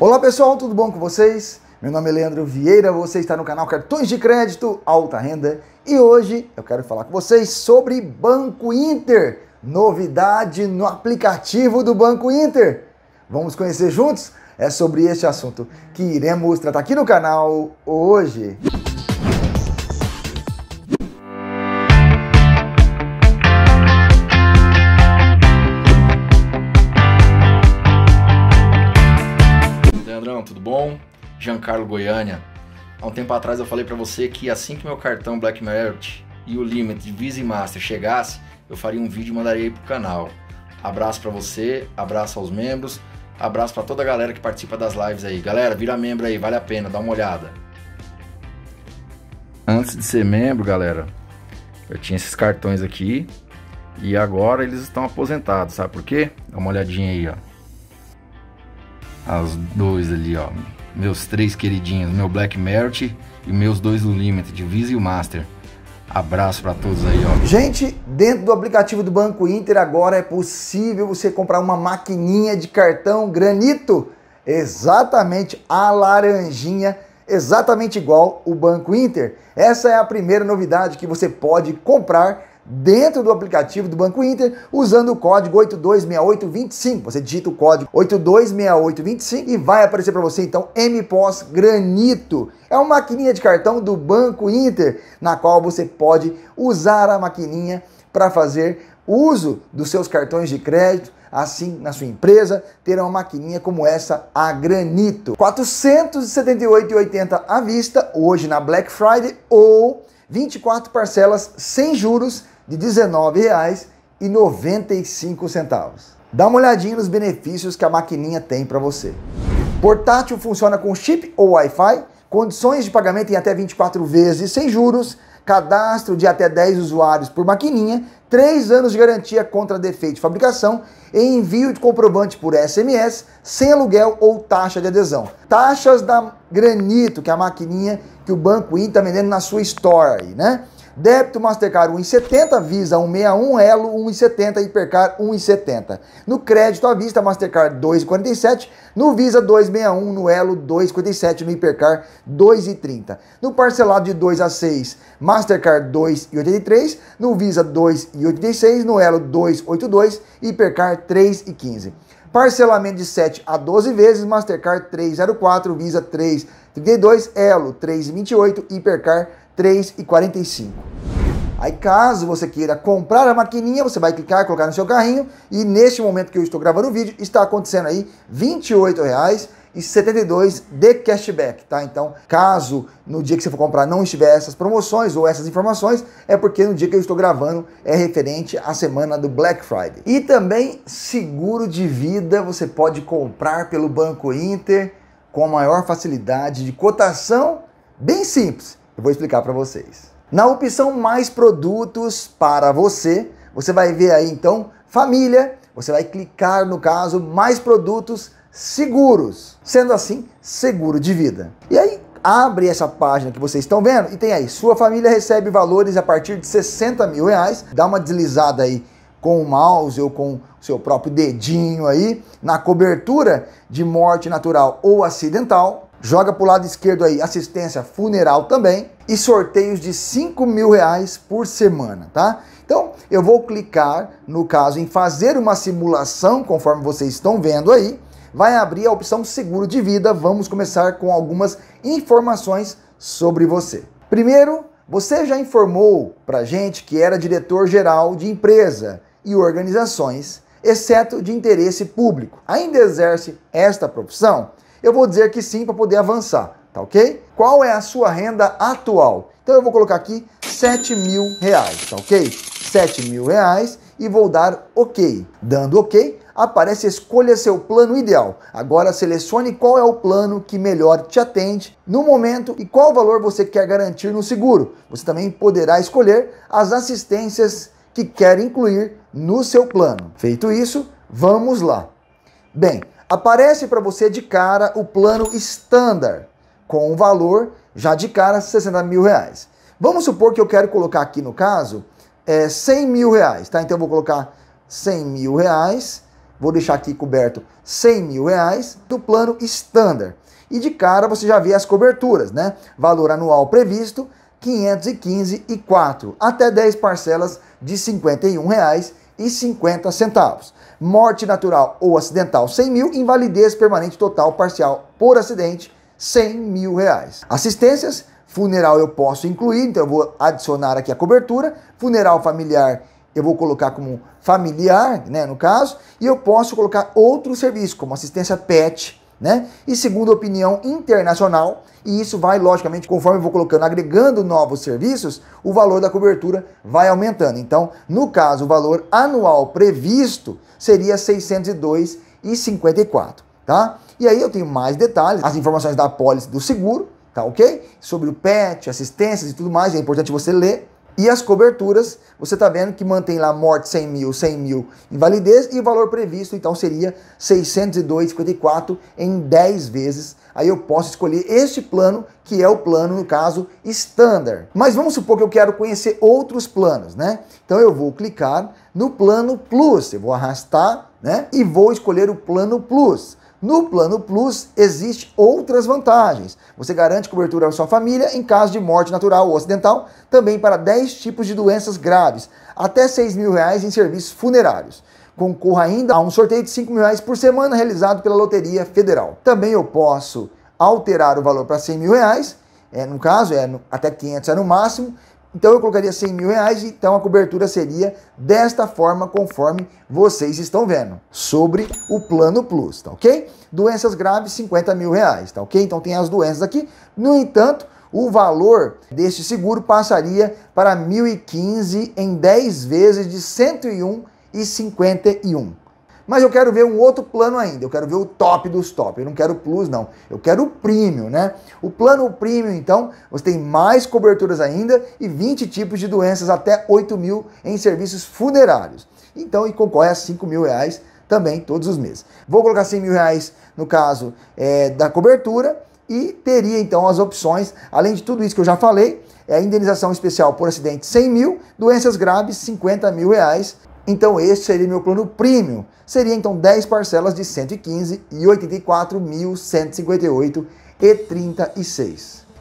Olá pessoal, tudo bom com vocês? Meu nome é Leandro Vieira, você está no canal Cartões de Crédito Alta Renda e hoje eu quero falar com vocês sobre Banco Inter, novidade no aplicativo do Banco Inter. Vamos conhecer juntos? É sobre este assunto que iremos tratar aqui no canal hoje. Giancarlo Goiânia. Há um tempo atrás eu falei para você que assim que meu cartão Black Merit e o Limit Visa e Master chegasse, eu faria um vídeo e mandaria aí pro canal. Abraço para você, abraço aos membros, abraço para toda a galera que participa das lives aí. Galera, vira membro aí, vale a pena, dá uma olhada. Antes de ser membro, galera, eu tinha esses cartões aqui e agora eles estão aposentados, sabe por quê? Dá uma olhadinha aí, ó. As dois ali, ó meus três queridinhos, meu Black Merit e meus dois no Limited, Visa e o Master. Abraço para todos aí, ó. Gente, dentro do aplicativo do Banco Inter agora é possível você comprar uma maquininha de cartão granito, exatamente a laranjinha, exatamente igual o Banco Inter. Essa é a primeira novidade que você pode comprar dentro do aplicativo do Banco Inter usando o código 826825. Você digita o código 826825 e vai aparecer para você então MPOS Granito. É uma maquininha de cartão do Banco Inter na qual você pode usar a maquininha para fazer uso dos seus cartões de crédito, assim na sua empresa, ter uma maquininha como essa a granito. 478,80 à vista hoje na Black Friday ou 24 parcelas sem juros de R$ 19,95. Dá uma olhadinha nos benefícios que a maquininha tem para você. Portátil funciona com chip ou Wi-Fi, condições de pagamento em até 24 vezes sem juros, cadastro de até 10 usuários por maquininha, 3 anos de garantia contra defeito de fabricação e envio de comprovante por SMS sem aluguel ou taxa de adesão. Taxas da Granito, que é a maquininha que o Banco Inter está vendendo na sua store, né? Débito Mastercard 1,70, Visa 1,61, Elo 1,70, Hipercar 1,70. No crédito à vista, Mastercard 2,47, no Visa 2,61, no Elo 2,57, no Hipercar 2,30. No parcelado de 2 a 6, Mastercard 2,83, no Visa 2,86, no Elo 2,82, Hipercar 3,15. Parcelamento de 7 a 12 vezes, Mastercard 304, Visa 332, Elo 328, Hipercar 3,45. Aí caso você queira comprar a maquininha, você vai clicar, colocar no seu carrinho e neste momento que eu estou gravando o vídeo, está acontecendo aí R$ 28,72 e de cashback, tá? Então, caso no dia que você for comprar não estiver essas promoções ou essas informações, é porque no dia que eu estou gravando é referente à semana do Black Friday. E também seguro de vida, você pode comprar pelo Banco Inter com a maior facilidade de cotação, bem simples. Eu vou explicar para vocês. Na opção mais produtos para você, você vai ver aí então família, você vai clicar no caso mais produtos seguros, sendo assim seguro de vida. E aí abre essa página que vocês estão vendo e tem aí sua família recebe valores a partir de 60 mil reais, dá uma deslizada aí com o mouse ou com o seu próprio dedinho aí na cobertura de morte natural ou acidental Joga para o lado esquerdo aí assistência funeral também e sorteios de 5 mil reais por semana, tá? Então eu vou clicar, no caso, em fazer uma simulação, conforme vocês estão vendo aí. Vai abrir a opção seguro de vida. Vamos começar com algumas informações sobre você. Primeiro, você já informou para gente que era diretor-geral de empresa e organizações, exceto de interesse público. Ainda exerce esta profissão? Eu vou dizer que sim para poder avançar, tá ok? Qual é a sua renda atual? Então eu vou colocar aqui 7 mil reais, tá ok? 7 mil reais e vou dar ok. Dando ok, aparece escolha seu plano ideal. Agora selecione qual é o plano que melhor te atende no momento e qual valor você quer garantir no seguro. Você também poderá escolher as assistências que quer incluir no seu plano. Feito isso, vamos lá. Bem, Aparece para você de cara o plano standard, com um valor já de cara 60 mil reais. Vamos supor que eu quero colocar aqui no caso é, 100 mil reais, tá? Então eu vou colocar 100 mil reais, vou deixar aqui coberto 100 mil reais do plano standard. E de cara você já vê as coberturas, né? Valor anual previsto, 515 e 4, até 10 parcelas de R$ 51,00 e 50 centavos. Morte natural ou acidental, 100 mil. Invalidez permanente total parcial por acidente, 100 mil reais. Assistências, funeral eu posso incluir, então eu vou adicionar aqui a cobertura. Funeral familiar eu vou colocar como familiar, né, no caso. E eu posso colocar outro serviço, como assistência PET, né? E segundo a opinião internacional, e isso vai logicamente conforme eu vou colocando, agregando novos serviços, o valor da cobertura vai aumentando. Então, no caso, o valor anual previsto seria 602,54, tá? E aí eu tenho mais detalhes, as informações da apólice do seguro, tá OK? Sobre o PET, assistências e tudo mais, é importante você ler e as coberturas, você está vendo que mantém lá morte 100 mil, 100 mil invalidez e o valor previsto então seria 602,54 em 10 vezes aí eu posso escolher este plano, que é o plano, no caso, standard. Mas vamos supor que eu quero conhecer outros planos, né? Então eu vou clicar no plano plus, eu vou arrastar, né? E vou escolher o plano plus. No plano plus existe outras vantagens. Você garante cobertura à sua família em caso de morte natural ou acidental, também para 10 tipos de doenças graves, até 6 mil reais em serviços funerários concorra ainda a um sorteio de 5 mil reais por semana realizado pela Loteria Federal. Também eu posso alterar o valor para 100 mil reais, é, no caso, é no, até 500 é no máximo, então eu colocaria 100 mil reais, então a cobertura seria desta forma, conforme vocês estão vendo, sobre o plano plus, tá ok? Doenças graves, 50 mil reais, tá ok? Então tem as doenças aqui, no entanto, o valor deste seguro passaria para 1.015 em 10 vezes de 101 reais e 51. Mas eu quero ver um outro plano ainda, eu quero ver o top dos top. Eu não quero plus, não. Eu quero o premium, né? O plano premium, então, você tem mais coberturas ainda e 20 tipos de doenças, até 8 mil em serviços funerários. Então, e concorre a 5 mil reais também todos os meses. Vou colocar 100 mil reais no caso é, da cobertura e teria então as opções, além de tudo isso que eu já falei, é a indenização especial por acidente 100 mil, doenças graves 50 mil reais, então este seria meu plano premium. Seria então 10 parcelas de 115 e 84.158 e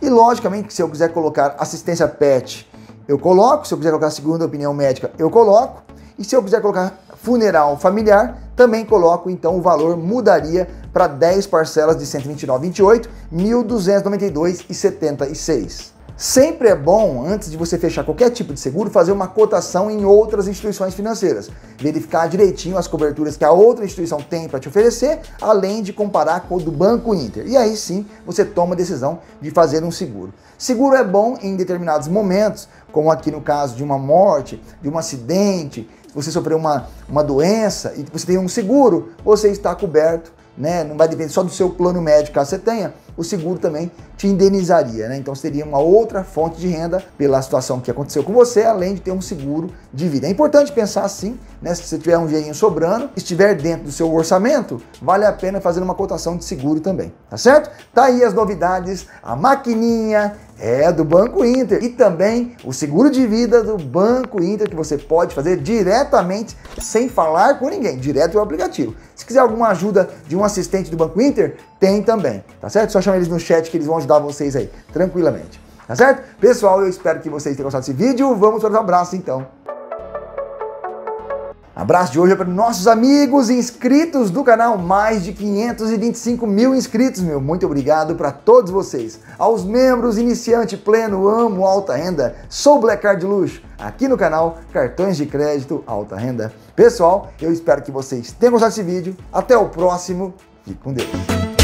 E logicamente que se eu quiser colocar assistência pet, eu coloco, se eu quiser colocar segunda opinião médica, eu coloco, e se eu quiser colocar funeral familiar, também coloco, então o valor mudaria para 10 parcelas de 129,28, 1.292,76. Sempre é bom, antes de você fechar qualquer tipo de seguro, fazer uma cotação em outras instituições financeiras. Verificar direitinho as coberturas que a outra instituição tem para te oferecer, além de comparar com o do Banco Inter. E aí sim você toma a decisão de fazer um seguro. Seguro é bom em determinados momentos, como aqui no caso de uma morte, de um acidente, você sofreu uma, uma doença e você tem um seguro, você está coberto né? Não vai depender só do seu plano médico, caso você tenha, o seguro também te indenizaria, né? Então seria uma outra fonte de renda pela situação que aconteceu com você, além de ter um seguro de vida. É importante pensar assim, né? Se você tiver um dinheirinho sobrando, estiver dentro do seu orçamento, vale a pena fazer uma cotação de seguro também, tá certo? Tá aí as novidades, a maquininha é, do Banco Inter. E também o seguro de vida do Banco Inter, que você pode fazer diretamente, sem falar com ninguém, direto do é aplicativo. Se quiser alguma ajuda de um assistente do Banco Inter, tem também, tá certo? Só chama eles no chat que eles vão ajudar vocês aí, tranquilamente. Tá certo? Pessoal, eu espero que vocês tenham gostado desse vídeo. Vamos para um abraço, então. Abraço de hoje é para nossos amigos inscritos do canal, mais de 525 mil inscritos, meu. Muito obrigado para todos vocês. Aos membros iniciante, pleno, amo alta renda, sou Black Card Luxo, aqui no canal Cartões de Crédito Alta Renda. Pessoal, eu espero que vocês tenham gostado desse vídeo. Até o próximo. Fique com Deus.